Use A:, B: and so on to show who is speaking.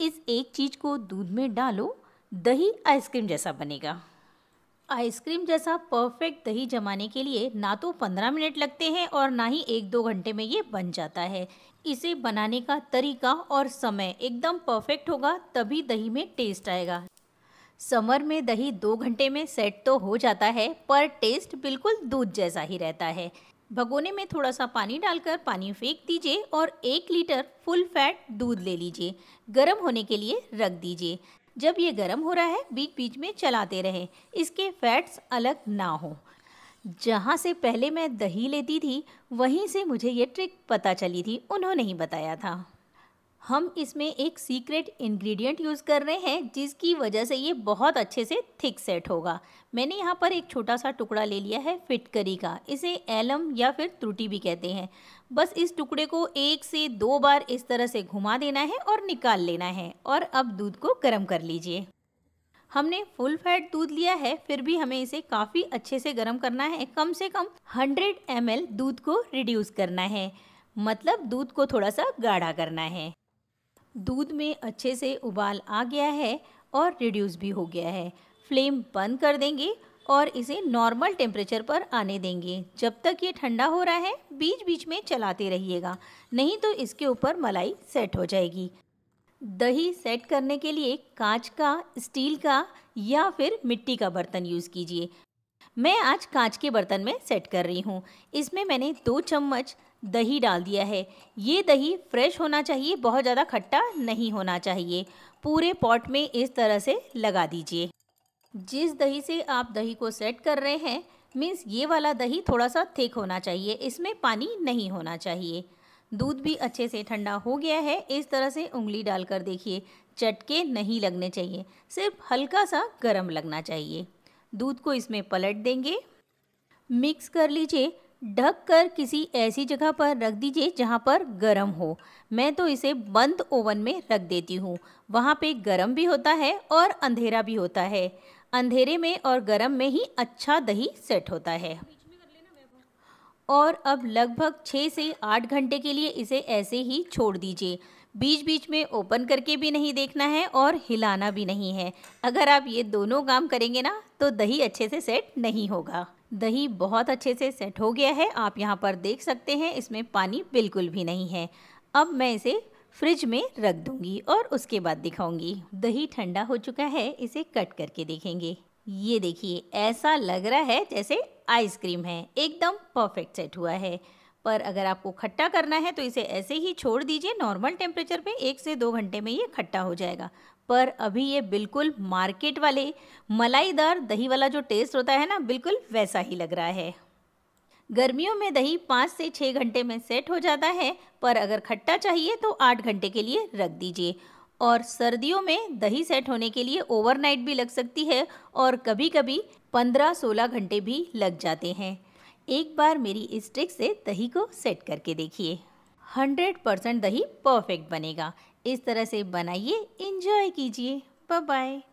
A: इस एक चीज़ को दूध में डालो दही आइसक्रीम जैसा बनेगा आइसक्रीम जैसा परफेक्ट दही जमाने के लिए ना तो पंद्रह मिनट लगते हैं और ना ही एक दो घंटे में ये बन जाता है इसे बनाने का तरीका और समय एकदम परफेक्ट होगा तभी दही में टेस्ट आएगा समर में दही दो घंटे में सेट तो हो जाता है पर टेस्ट बिल्कुल दूध जैसा ही रहता है भगोने में थोड़ा सा पानी डालकर पानी फेंक दीजिए और एक लीटर फुल फैट दूध ले लीजिए गर्म होने के लिए रख दीजिए जब ये गर्म हो रहा है बीच बीच में चलाते रहें इसके फैट्स अलग ना हो जहाँ से पहले मैं दही लेती थी वहीं से मुझे ये ट्रिक पता चली थी उन्होंने ही बताया था हम इसमें एक सीक्रेट इंग्रेडिएंट यूज़ कर रहे हैं जिसकी वजह से ये बहुत अच्छे से थिक सेट होगा मैंने यहाँ पर एक छोटा सा टुकड़ा ले लिया है फिटकरी का इसे एलम या फिर त्रुटी भी कहते हैं बस इस टुकड़े को एक से दो बार इस तरह से घुमा देना है और निकाल लेना है और अब दूध को गर्म कर लीजिए हमने फुल फैट दूध लिया है फिर भी हमें इसे काफ़ी अच्छे से गर्म करना है कम से कम हंड्रेड एम दूध को रिड्यूस करना है मतलब दूध को थोड़ा सा गाढ़ा करना है दूध में अच्छे से उबाल आ गया है और रिड्यूस भी हो गया है फ्लेम बंद कर देंगे और इसे नॉर्मल टेम्परेचर पर आने देंगे जब तक ये ठंडा हो रहा है बीच बीच में चलाते रहिएगा नहीं तो इसके ऊपर मलाई सेट हो जाएगी दही सेट करने के लिए कांच का स्टील का या फिर मिट्टी का बर्तन यूज़ कीजिए मैं आज कांच के बर्तन में सेट कर रही हूँ इसमें मैंने दो चम्मच दही डाल दिया है ये दही फ्रेश होना चाहिए बहुत ज़्यादा खट्टा नहीं होना चाहिए पूरे पॉट में इस तरह से लगा दीजिए जिस दही से आप दही को सेट कर रहे हैं मीन्स ये वाला दही थोड़ा सा थिक होना चाहिए इसमें पानी नहीं होना चाहिए दूध भी अच्छे से ठंडा हो गया है इस तरह से उंगली डालकर देखिए चटके नहीं लगने चाहिए सिर्फ हल्का सा गर्म लगना चाहिए दूध को इसमें पलट देंगे मिक्स कर लीजिए ढक कर किसी ऐसी जगह पर रख दीजिए जहाँ पर गर्म हो मैं तो इसे बंद ओवन में रख देती हूँ वहाँ पे गर्म भी होता है और अंधेरा भी होता है अंधेरे में और गर्म में ही अच्छा दही सेट होता है और अब लगभग छः से आठ घंटे के लिए इसे ऐसे ही छोड़ दीजिए बीच बीच में ओपन करके भी नहीं देखना है और हिलाना भी नहीं है अगर आप ये दोनों काम करेंगे ना तो दही अच्छे से सेट नहीं होगा दही बहुत अच्छे से सेट हो गया है आप यहाँ पर देख सकते हैं इसमें पानी बिल्कुल भी नहीं है अब मैं इसे फ्रिज में रख दूँगी और उसके बाद दिखाऊंगी दही ठंडा हो चुका है इसे कट करके देखेंगे ये देखिए ऐसा लग रहा है जैसे आइसक्रीम है एकदम परफेक्ट सेट हुआ है पर अगर आपको खट्टा करना है तो इसे ऐसे ही छोड़ दीजिए नॉर्मल टेम्परेचर पे एक से दो घंटे में ये खट्टा हो जाएगा पर अभी ये बिल्कुल मार्केट वाले मलाईदार दही वाला जो टेस्ट होता है ना बिल्कुल वैसा ही लग रहा है गर्मियों में दही पाँच से छः घंटे में सेट हो जाता है पर अगर खट्टा चाहिए तो आठ घंटे के लिए रख दीजिए और सर्दियों में दही सेट होने के लिए ओवरनाइट भी लग सकती है और कभी कभी पंद्रह सोलह घंटे भी लग जाते हैं एक बार मेरी इस ट्रिक से दही को सेट करके देखिए 100 परसेंट दही परफेक्ट बनेगा इस तरह से बनाइए इंजॉय कीजिए बाय